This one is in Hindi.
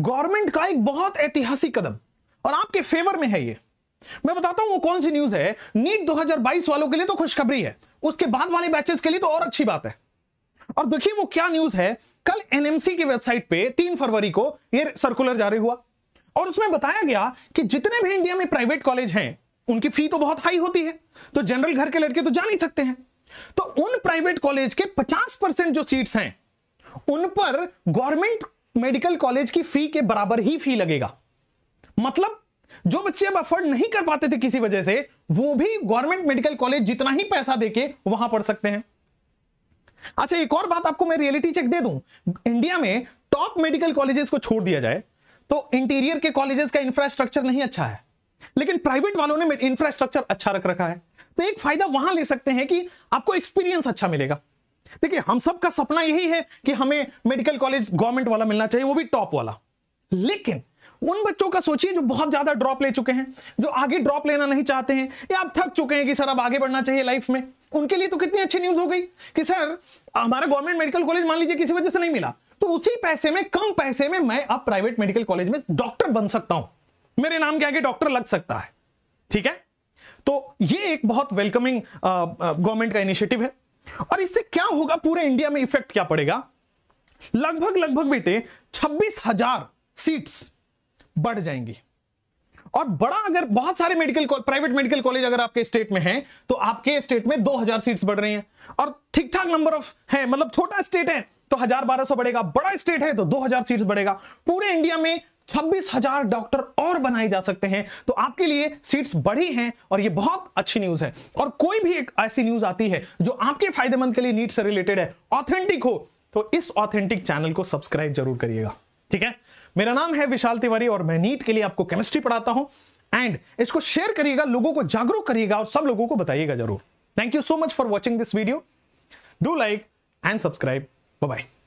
गवर्नमेंट का एक बहुत ऐतिहासिक कदम और आपके फेवर में है ये मैं बताता हूं वो कौन सी न्यूज है नीट 2022 वालों के लिए तो खुशखबरी है उसके बाद वाले बैचेस के लिए तो और अच्छी बात है और देखिए वो क्या न्यूज है कल एनएमसी की वेबसाइट पे तीन फरवरी को ये सर्कुलर जारी हुआ और उसमें बताया गया कि जितने भी इंडिया में प्राइवेट कॉलेज हैं उनकी फी तो बहुत हाई होती है तो जनरल घर के लड़के तो जा नहीं सकते हैं तो उन प्राइवेट कॉलेज के 50 परसेंट जो सीट्स हैं उन पर गवर्नमेंट मेडिकल कॉलेज की फी के बराबर ही फी लगेगा मतलब जो बच्चे अब अफोर्ड नहीं कर पाते थे किसी वजह से वो भी गवर्नमेंट मेडिकल कॉलेज जितना ही पैसा देके वहां पढ़ सकते हैं अच्छा एक और बात आपको मैं रियलिटी चेक दे दूं इंडिया में टॉप मेडिकल कॉलेजेस को छोड़ दिया जाए तो इंटीरियर के कॉलेजेस का इंफ्रास्ट्रक्चर नहीं अच्छा है लेकिन प्राइवेट वालों ने इंफ्रास्ट्रक्चर अच्छा रख रखा है तो एक फायदा वहां ले सकते हैं कि आपको एक्सपीरियंस अच्छा मिलेगा देखिए हम सब का सपना यही है कि हमें मेडिकल कॉलेज गवर्नमेंट वाला मिलना चाहिए वो भी टॉप वाला लेकिन उन बच्चों का सोचिए जो बहुत ज्यादा ड्रॉप ले चुके हैं जो आगे ड्रॉप लेना नहीं चाहते हैं या आप थक चुके हैं कि सर अब आगे बढ़ना चाहिए लाइफ में उनके लिए तो कितनी अच्छी न्यूज हो गई कि सर हमारा गवर्नमेंट मेडिकल कॉलेज मान लीजिए किसी वजह से नहीं मिला तो उसी पैसे में कम पैसे में मैं अब प्राइवेट मेडिकल कॉलेज में डॉक्टर बन सकता हूं मेरे नाम के आगे डॉक्टर लग सकता है ठीक है तो ये एक बहुत वेलकमिंग गवर्नमेंट का इनिशिएटिव है और इससे क्या होगा पूरे इंडिया में इफेक्ट क्या पड़ेगा लगभग लगभग बेटे छब्बीस हजार सीट्स बढ़ जाएंगी और बड़ा अगर बहुत सारे मेडिकल प्राइवेट मेडिकल कॉलेज अगर आपके स्टेट में हैं तो आपके स्टेट में 2000 सीट्स बढ़ रही हैं और ठीक ठाक नंबर ऑफ हैं मतलब छोटा स्टेट है तो हजार बारह सौ बढ़ेगा बड़ा स्टेट है तो 2000 सीट्स बढ़ेगा पूरे इंडिया में छब्बीस हजार डॉक्टर और बनाए जा सकते हैं तो आपके लिए सीट्स बढ़ी हैं और ये बहुत अच्छी न्यूज है और कोई भी एक ऐसी न्यूज आती है जो आपके फायदेमंद के लिए नीट से रिलेटेड है ऑथेंटिक हो तो इस ऑथेंटिक चैनल को सब्सक्राइब जरूर करिएगा ठीक है मेरा नाम है विशाल तिवारी और मैं नीट के लिए आपको केमिस्ट्री पढ़ाता हूं एंड इसको शेयर करिएगा लोगों को जागरूक करिएगा और सब लोगों को बताइएगा जरूर thank you so much for watching this video do like and subscribe bye